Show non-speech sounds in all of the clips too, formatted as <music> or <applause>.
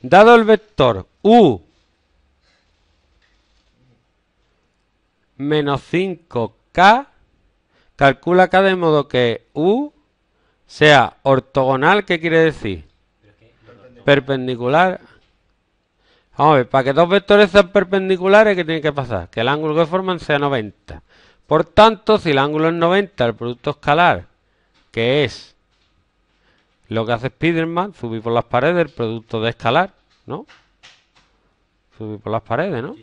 Dado el vector u menos 5k, calcula k de modo que u sea ortogonal, ¿qué quiere decir? Perpendicular. Vamos a ver, para que dos vectores sean perpendiculares, ¿qué tiene que pasar? Que el ángulo que forman sea 90. Por tanto, si el ángulo es 90, el producto escalar, que es lo que hace Spiderman, subir por las paredes, el producto de escalar, ¿no? Subir por las paredes, ¿no?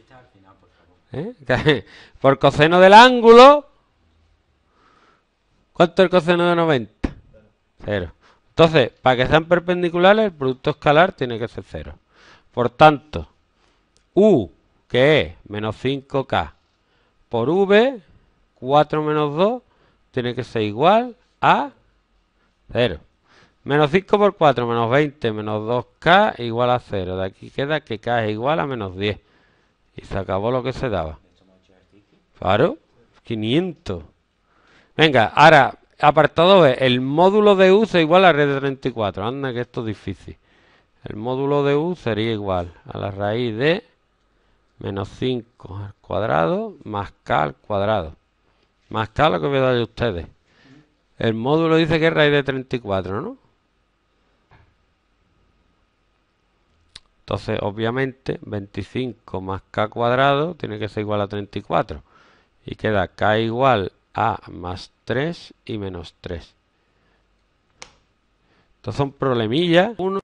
¿Eh? <laughs> por coseno del ángulo. ¿Cuánto es el coseno de 90? Cero. Entonces, para que sean perpendiculares, el producto escalar tiene que ser cero. Por tanto, U, que es menos 5K, por V, 4 menos 2, tiene que ser igual a cero. Menos 5 por 4, menos 20, menos 2k igual a 0. De aquí queda que k es igual a menos 10. Y se acabó lo que se daba. ¿Faro? 500. Venga, ahora, apartado B. El módulo de U es igual a raíz de 34. Anda, que esto es difícil. El módulo de U sería igual a la raíz de menos 5 al cuadrado más k al cuadrado. Más k lo que voy a dar a ustedes. El módulo dice que es raíz de 34, ¿no? Entonces, obviamente, 25 más k cuadrado tiene que ser igual a 34. Y queda k igual a más 3 y menos 3. Entonces son problemillas. Uno